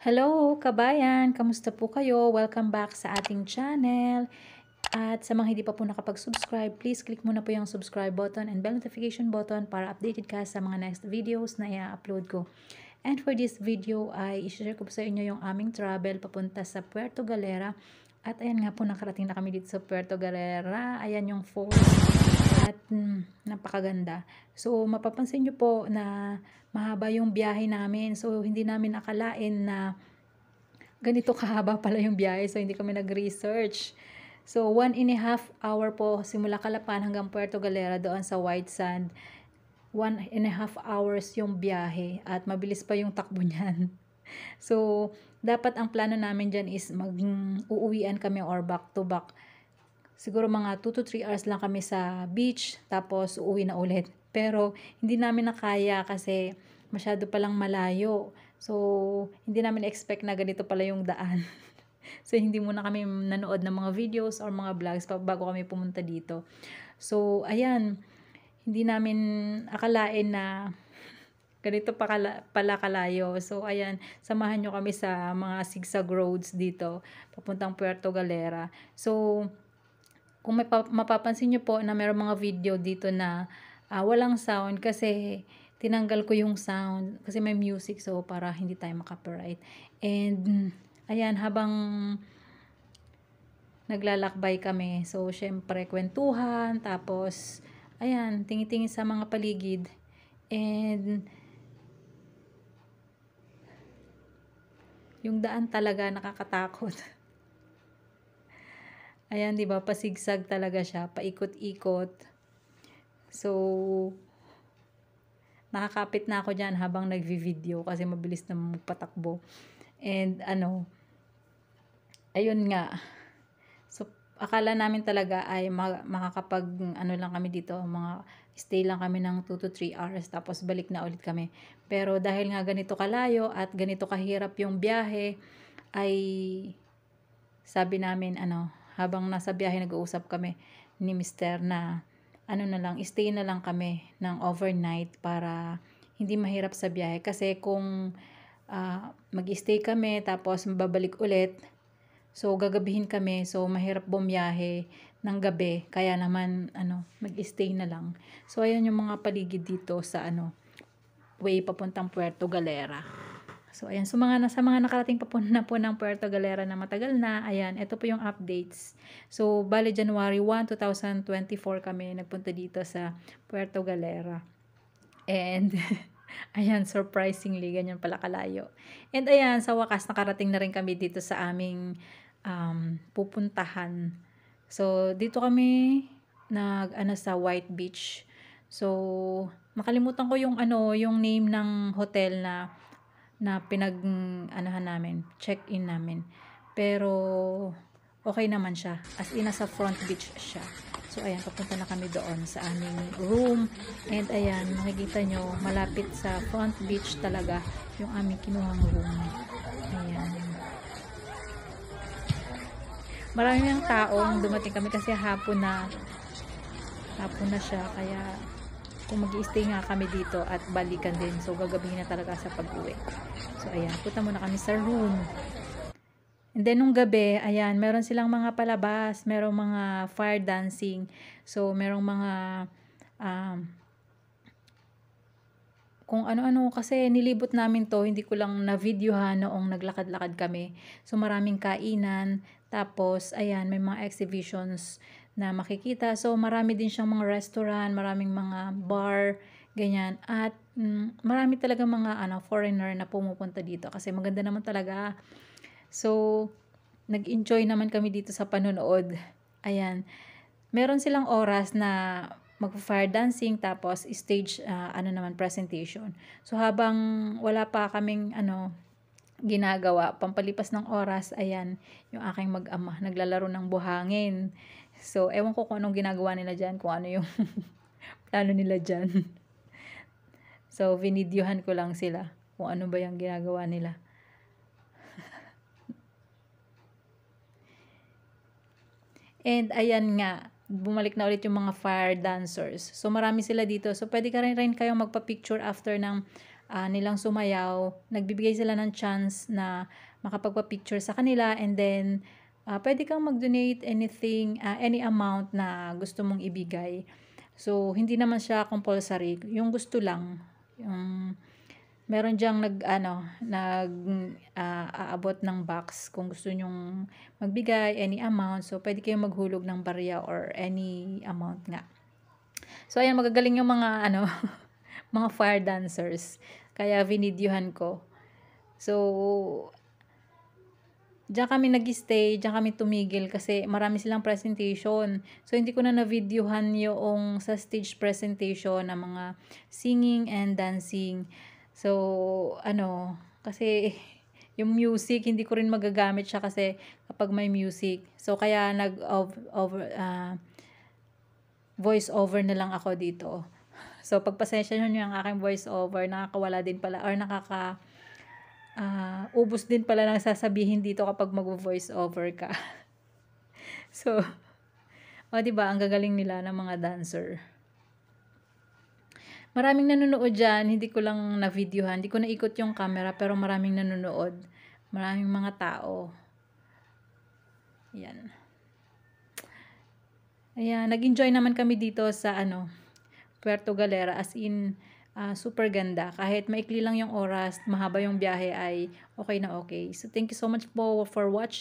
Hello, kabayan! Kamusta po kayo? Welcome back sa ating channel. At sa mga hindi pa po nakapag-subscribe, please click muna po yung subscribe button and bell notification button para updated ka sa mga next videos na i-upload ko. And for this video ay isi-share ko po sa inyo yung aming travel papunta sa Puerto Galera. At ayan nga po, nakarating na kami dito sa Puerto Galera. Ayan yung falls at mm, napakaganda. So mapapansin nyo po na mahaba yung biyahe namin. So hindi namin akalain na ganito kahaba pala yung biyahe. So hindi kami nag-research. So one and a half hour po simula Kalapan hanggang Puerto Galera doon sa White Sand. One and a half hours yung biyahe at mabilis pa yung takbo niyan. So, dapat ang plano namin dyan is mag-uuwian kami or back to back siguro mga 2 to 3 hours lang kami sa beach, tapos uuwi na ulit. Pero hindi namin nakaya kasi masyado palang malayo. So, hindi namin expect na ganito pala yung daan. so, hindi muna kami nanood ng mga videos or mga vlogs bago kami pumunta dito. So, ayan, hindi namin akalain na ganito pa kala, pala kalayo. So, ayan, samahan nyo kami sa mga zigzag roads dito, papuntang Puerto Galera. So, kung may mapapansin nyo po na mayroong mga video dito na uh, walang sound kasi tinanggal ko yung sound kasi may music so para hindi tayo makapiright. And ayan, habang naglalakbay kami, so syempre kwentuhan, tapos ayan, tingi-tingin sa mga paligid. And yung daan talaga nakakatakot. Ayan, di ba? Pasigsag talaga siya. Paikot-ikot. So, nakakapit na ako dyan habang nagvi-video kasi mabilis na magpatakbo. And ano, ayun nga. So, akala namin talaga ay makakapag ano lang kami dito, mga stay lang kami ng 2 to 3 hours tapos balik na ulit kami. Pero dahil nga ganito kalayo at ganito kahirap yung biyahe, ay sabi namin ano, habang nasa biyahe nag-uusap kami ni Mr. na ano na lang, stay na lang kami ng overnight para hindi mahirap sa biyahe. Kasi kung uh, mag-stay kami tapos mababalik ulit, so gagabihin kami, so mahirap bumiyahe ng gabi. Kaya naman, ano, mag-stay na lang. So ayan yung mga paligid dito sa ano, way papuntang Puerto Galera. So, ayan. So, mga, sa mga nakarating pa po na po ng Puerto Galera na matagal na, ayan, ito po yung updates. So, bali January 1, 2024 kami nagpunta dito sa Puerto Galera. And, ayan, surprisingly, ganyan pala kalayo. And, ayan, sa wakas, nakarating na rin kami dito sa aming um, pupuntahan. So, dito kami nag, ano, sa White Beach. So, makalimutan ko yung, ano, yung name ng hotel na na pinag anuhan namin, check-in namin. Pero okay naman siya. As in, sa front beach siya. So, ayan, papunta na kami doon sa aming room. And, ayan, makikita nyo, malapit sa front beach talaga yung aming kinuhang room. Ayan. Maraming ng taong dumating kami kasi hapon na hapon na siya. Kaya, kung mag stay nga kami dito at balikan din. So, gagabihin na talaga sa pag-uwi. So, ayan. Punta muna kami sa room. And then, nung gabi, ayan, meron silang mga palabas. Merong mga fire dancing. So, merong mga... Um, kung ano-ano kasi nilibot namin to hindi ko lang na-videohan noong naglakad-lakad kami so maraming kainan tapos, ayan, may mga exhibitions na makikita. So, marami din siyang mga restaurant, maraming mga bar, ganyan. At mm, marami talaga mga ano, foreigner na pumupunta dito kasi maganda naman talaga. So, nag-enjoy naman kami dito sa panonood. Ayan. Meron silang oras na mag-fire dancing tapos stage uh, ano naman presentation. So habang wala pa kaming ano ginagawa, pampalipas ng oras, ayan, yung aking mag-ama, naglalaro ng buhangin. So, ewan ko kung anong ginagawa nila dyan, kung ano yung plano nila dyan. so, vinidyohan ko lang sila kung ano ba yung ginagawa nila. And ayan nga, bumalik na ulit yung mga fire dancers. So marami sila dito. So pwede ka rin, rin kayong magpa-picture after ng uh, nilang sumayaw, nagbibigay sila ng chance na makapagpa-picture sa kanila and then uh, pwede kang mag-donate anything, uh, any amount na gusto mong ibigay. So, hindi naman siya compulsory. Yung gusto lang. Yung, meron diyang nag, ano, nag, uh, aabot ng box kung gusto nyong magbigay, any amount. So, pwede kayong maghulog ng barya or any amount nga. So, ayan, magagaling yung mga, ano, mga fire dancers. Kaya vinidyohan ko. So, Diyan kami nag-stay, diyan kami tumigil kasi marami silang presentation. So, hindi ko na na-videohan yung sa stage presentation ng mga singing and dancing. So, ano, kasi yung music, hindi ko rin magagamit siya kasi kapag may music. So, kaya nag-over, uh, ah, voice over na lang ako dito. So, pagpasensya nyo yung aking voice over, nakakawala din pala, or nakaka, uh, ah, ubos din pala ng sasabihin dito kapag mag-voice over ka. so, o oh, diba, ang gagaling nila ng mga dancer. Maraming nanonood dyan, hindi ko lang na-videohan, hindi ko naikot yung camera, pero maraming nanonood. Maraming mga tao. Yan. Ayan, nag-enjoy naman kami dito sa ano, Puerto Galera as in uh, super ganda. Kahit maikli lang yung oras, mahaba yung biyahe ay okay na okay. So thank you so much po for watching.